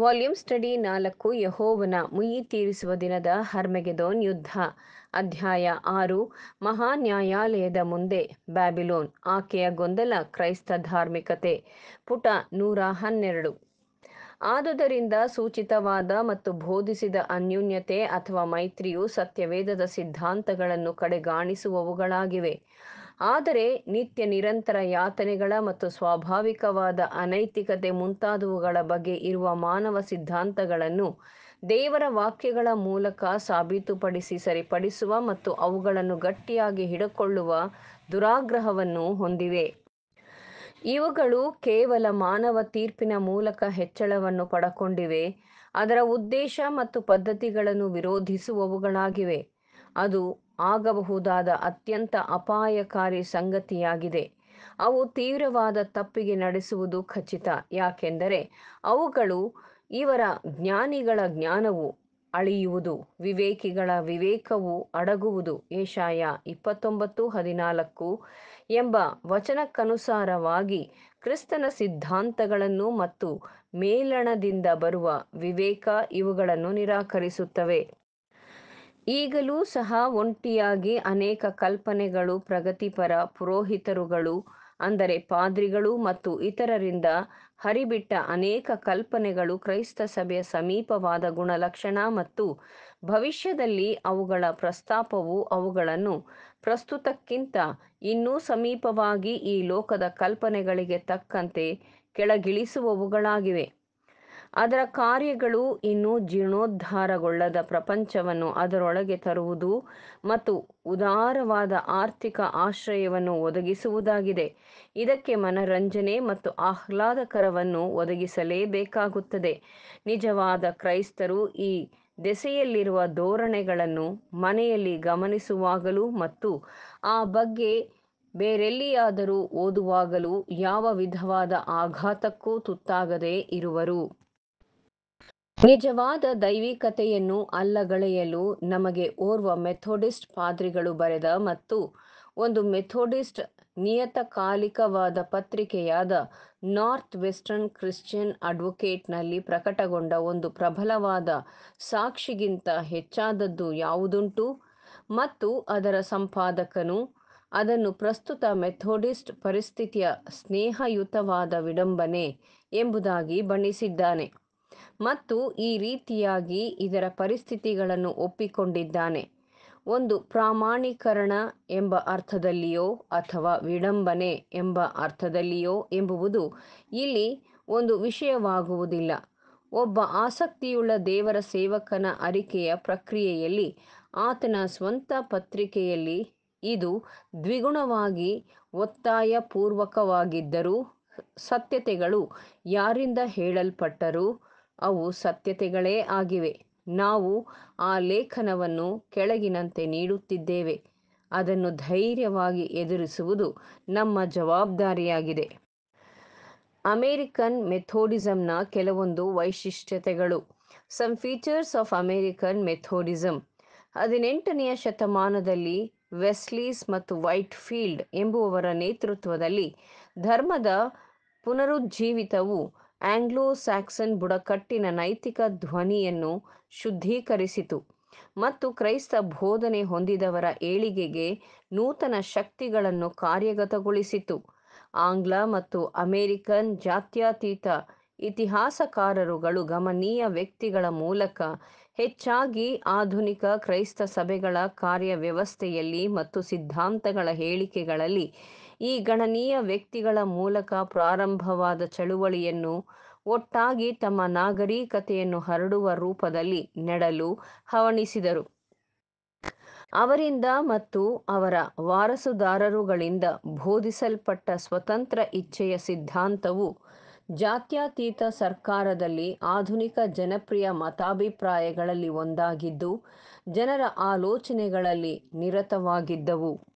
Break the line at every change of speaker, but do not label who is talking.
volume study ನಾಲ್ಕು ಯಹೋವನ ಮುಯಿ ತೀರಿಸುವ ದಿನದ ಹರ್ಮೆಗೆದೋನ್ ಯುದ್ಧ ಅಧ್ಯಾಯ ಆರು ಮಹಾ ನ್ಯಾಯಾಲಯದ ಮುಂದೆ ಬ್ಯಾಬಿಲೋನ್ ಆಕೆಯ ಗೊಂದಲ ಕ್ರೈಸ್ತ ಧಾರ್ಮಿಕತೆ ಪುಟ ನೂರ ಹನ್ನೆರಡು ಆದುದರಿಂದ ಸೂಚಿತವಾದ ಮತ್ತು ಬೋಧಿಸಿದ ಅನ್ಯೂನ್ಯತೆ ಅಥವಾ ಮೈತ್ರಿಯು ಸತ್ಯವೇದದ ಸಿದ್ಧಾಂತಗಳನ್ನು ಕಡೆಗಾಣಿಸುವವುಗಳಾಗಿವೆ ಆದರೆ ನಿತ್ಯ ನಿರಂತರ ಯಾತನೆಗಳ ಮತ್ತು ಸ್ವಾಭಾವಿಕವಾದ ಅನೈತಿಕತೆ ಮುಂತಾದವುಗಳ ಬಗ್ಗೆ ಇರುವ ಮಾನವ ಸಿದ್ಧಾಂತಗಳನ್ನು ದೇವರ ವಾಕ್ಯಗಳ ಮೂಲಕ ಸಾಬೀತುಪಡಿಸಿ ಸರಿಪಡಿಸುವ ಮತ್ತು ಅವುಗಳನ್ನು ಗಟ್ಟಿಯಾಗಿ ಹಿಡಕೊಳ್ಳುವ ದುರಾಗ್ರಹವನ್ನು ಹೊಂದಿವೆ ಇವುಗಳು ಕೇವಲ ಮಾನವ ತೀರ್ಪಿನ ಮೂಲಕ ಹೆಚ್ಚಳವನ್ನು ಪಡಕೊಂಡಿವೆ ಅದರ ಉದ್ದೇಶ ಮತ್ತು ಪದ್ಧತಿಗಳನ್ನು ವಿರೋಧಿಸುವವುಗಳಾಗಿವೆ ಅದು ಆಗಬಹುದಾದ ಅತ್ಯಂತ ಅಪಾಯಕಾರಿ ಸಂಗತಿಯಾಗಿದೆ ಅವು ತೀವ್ರವಾದ ತಪ್ಪಿಗೆ ನಡೆಸುವುದು ಖಚಿತ ಯಾಕೆಂದರೆ ಅವುಗಳು ಇವರ ಜ್ಞಾನಿಗಳ ಜ್ಞಾನವು ಅಳಿಯುವುದು ವಿವೇಕಿಗಳ ವಿವೇಕವು ಅಡಗುವುದು ಏಷಾಯ ಇಪ್ಪತ್ತೊಂಬತ್ತು ಹದಿನಾಲ್ಕು ಎಂಬ ವಚನಕ್ಕನುಸಾರವಾಗಿ ಕ್ರಿಸ್ತನ ಸಿದ್ಧಾಂತಗಳನ್ನು ಮತ್ತು ಮೇಲಣದಿಂದ ಬರುವ ವಿವೇಕ ಇವುಗಳನ್ನು ನಿರಾಕರಿಸುತ್ತವೆ ಈಗಲೂ ಸಹ ಒಂಟಿಯಾಗಿ ಅನೇಕ ಕಲ್ಪನೆಗಳು ಪ್ರಗತಿಪರ ಪುರೋಹಿತರುಗಳು ಅಂದರೆ ಪಾದ್ರಿಗಳು ಮತ್ತು ಇತರರಿಂದ ಹರಿಬಿಟ್ಟ ಅನೇಕ ಕಲ್ಪನೆಗಳು ಕ್ರೈಸ್ತ ಸಭೆಯ ಸಮೀಪವಾದ ಗುಣಲಕ್ಷಣ ಮತ್ತು ಭವಿಷ್ಯದಲ್ಲಿ ಅವುಗಳ ಪ್ರಸ್ತಾಪವು ಅವುಗಳನ್ನು ಪ್ರಸ್ತುತಕ್ಕಿಂತ ಇನ್ನೂ ಸಮೀಪವಾಗಿ ಈ ಲೋಕದ ಕಲ್ಪನೆಗಳಿಗೆ ತಕ್ಕಂತೆ ಕೆಳಗಿಳಿಸುವವುಗಳಾಗಿವೆ ಅದರ ಕಾರ್ಯಗಳು ಇನ್ನೂ ಜೀರ್ಣೋದ್ಧಾರಗೊಳ್ಳದ ಪ್ರಪಂಚವನ್ನು ಅದರೊಳಗೆ ತರುವುದು ಮತ್ತು ಉದಾರವಾದ ಆರ್ಥಿಕ ಆಶ್ರಯವನ್ನು ಒದಗಿಸುವುದಾಗಿದೆ ಇದಕ್ಕೆ ಮನರಂಜನೆ ಮತ್ತು ಆಹ್ಲಾದಕರವನ್ನು ಒದಗಿಸಲೇಬೇಕಾಗುತ್ತದೆ ನಿಜವಾದ ಕ್ರೈಸ್ತರು ಈ ದೆಸೆಯಲ್ಲಿರುವ ಧೋರಣೆಗಳನ್ನು ಮನೆಯಲ್ಲಿ ಗಮನಿಸುವಾಗಲೂ ಮತ್ತು ಆ ಬಗ್ಗೆ ಬೇರೆಲ್ಲಿಯಾದರೂ ಓದುವಾಗಲೂ ಯಾವ ವಿಧವಾದ ಆಘಾತಕ್ಕೂ ತುತ್ತಾಗದೇ ಇರುವರು ನಿಜವಾದ ದೈವಿಕತೆಯನ್ನು ಅಲ್ಲಗಳೆಯಲು ನಮಗೆ ಓರ್ವ ಮೆಥೋಡಿಸ್ಟ್ ಪಾದ್ರಿಗಳು ಬರೆದ ಮತ್ತು ಒಂದು ಮೆಥೋಡಿಸ್ಟ್ ನಿಯತಕಾಲಿಕವಾದ ಪತ್ರಿಕೆಯಾದ ನಾರ್ತ್ ವೆಸ್ಟರ್ನ್ ಕ್ರಿಶ್ಚಿಯನ್ ಅಡ್ವೊಕೇಟ್ನಲ್ಲಿ ಪ್ರಕಟಗೊಂಡ ಒಂದು ಪ್ರಬಲವಾದ ಸಾಕ್ಷಿಗಿಂತ ಹೆಚ್ಚಾದದ್ದು ಯಾವುದುಂಟು ಮತ್ತು ಅದರ ಸಂಪಾದಕನು ಅದನ್ನು ಪ್ರಸ್ತುತ ಮೆಥೋಡಿಸ್ಟ್ ಪರಿಸ್ಥಿತಿಯ ಸ್ನೇಹಯುತವಾದ ವಿಡಂಬನೆ ಎಂಬುದಾಗಿ ಬಣ್ಣಿಸಿದ್ದಾನೆ ಮತ್ತು ಈ ರೀತಿಯಾಗಿ ಇದರ ಪರಿಸ್ಥಿತಿಗಳನ್ನು ಒಪ್ಪಿಕೊಂಡಿದ್ದಾನೆ ಒಂದು ಪ್ರಾಮಾಣೀಕರಣ ಎಂಬ ಅರ್ಥದಲ್ಲಿಯೋ ಅಥವಾ ವಿಡಂಬನೆ ಎಂಬ ಅರ್ಥದಲ್ಲಿಯೋ ಎಂಬುವುದು ಇಲ್ಲಿ ಒಂದು ವಿಷಯವಾಗುವುದಿಲ್ಲ ಒಬ್ಬ ಆಸಕ್ತಿಯುಳ್ಳ ದೇವರ ಸೇವಕನ ಅರಿಕೆಯ ಪ್ರಕ್ರಿಯೆಯಲ್ಲಿ ಆತನ ಸ್ವಂತ ಪತ್ರಿಕೆಯಲ್ಲಿ ಇದು ದ್ವಿಗುಣವಾಗಿ ಒತ್ತಾಯಪೂರ್ವಕವಾಗಿದ್ದರೂ ಸತ್ಯತೆಗಳು ಯಾರಿಂದ ಹೇಳಲ್ಪಟ್ಟರು ಅವು ಸತ್ಯತೆಗಳೇ ಆಗಿವೆ ನಾವು ಆ ಲೇಖನವನ್ನು ಕೆಳಗಿನಂತೆ ನೀಡುತ್ತಿದ್ದೇವೆ ಅದನ್ನು ಧೈರ್ಯವಾಗಿ ಎದುರಿಸುವುದು ನಮ್ಮ ಜವಾಬ್ದಾರಿಯಾಗಿದೆ ಅಮೇರಿಕನ್ ಮೆಥೋಡಿಸಂನ ಕೆಲವೊಂದು ವೈಶಿಷ್ಟ್ಯತೆಗಳು some features of American Methodism ಹದಿನೆಂಟನೆಯ ಶತಮಾನದಲ್ಲಿ ವೆಸ್ಲೀಸ್ ಮತ್ತು ವೈಟ್ ಫೀಲ್ಡ್ ಎಂಬುವವರ ನೇತೃತ್ವದಲ್ಲಿ ಧರ್ಮದ ಪುನರುಜ್ಜೀವಿತವು ಆಂಗ್ಲೋ ಸ್ಯಾಕ್ಸನ್ ಬುಡಕಟ್ಟಿನ ನೈತಿಕ ಧ್ವನಿಯನ್ನು ಶುದ್ಧೀಕರಿಸಿತು ಮತ್ತು ಕ್ರೈಸ್ತ ಬೋಧನೆ ಹೊಂದಿದವರ ಏಳಿಗೆಗೆ ನೂತನ ಶಕ್ತಿಗಳನ್ನು ಕಾರ್ಯಗತಗೊಳಿಸಿತು ಆಂಗ್ಲ ಮತ್ತು ಅಮೆರಿಕನ್ ಜಾತ್ಯತೀತ ಇತಿಹಾಸಕಾರರುಗಳು ಗಮನೀಯ ವ್ಯಕ್ತಿಗಳ ಮೂಲಕ ಹೆಚ್ಚಾಗಿ ಆಧುನಿಕ ಕ್ರೈಸ್ತ ಸಭೆಗಳ ಕಾರ್ಯವ್ಯವಸ್ಥೆಯಲ್ಲಿ ಮತ್ತು ಸಿದ್ಧಾಂತಗಳ ಹೇಳಿಕೆಗಳಲ್ಲಿ ಈ ಗಣನೀಯ ವ್ಯಕ್ತಿಗಳ ಮೂಲಕ ಪ್ರಾರಂಭವಾದ ಚಳುವಳಿಯನ್ನು ಒಟ್ಟಾಗಿ ತಮ್ಮ ನಾಗರಿಕತೆಯನ್ನು ಹರಡುವ ರೂಪದಲ್ಲಿ ನೆಡಲು ಹವಣಿಸಿದರು ಅವರಿಂದ ಮತ್ತು ಅವರ ವಾರಸುದಾರರುಗಳಿಂದ ಬೋಧಿಸಲ್ಪಟ್ಟ ಸ್ವತಂತ್ರ ಇಚ್ಛೆಯ ಸಿದ್ಧಾಂತವು ಜಾತ್ಯತೀತ ಸರ್ಕಾರದಲ್ಲಿ ಆಧುನಿಕ ಜನಪ್ರಿಯ ಮತಾಭಿಪ್ರಾಯಗಳಲ್ಲಿ ಒಂದಾಗಿದ್ದು ಜನರ ಆಲೋಚನೆಗಳಲ್ಲಿ ನಿರತವಾಗಿದ್ದವು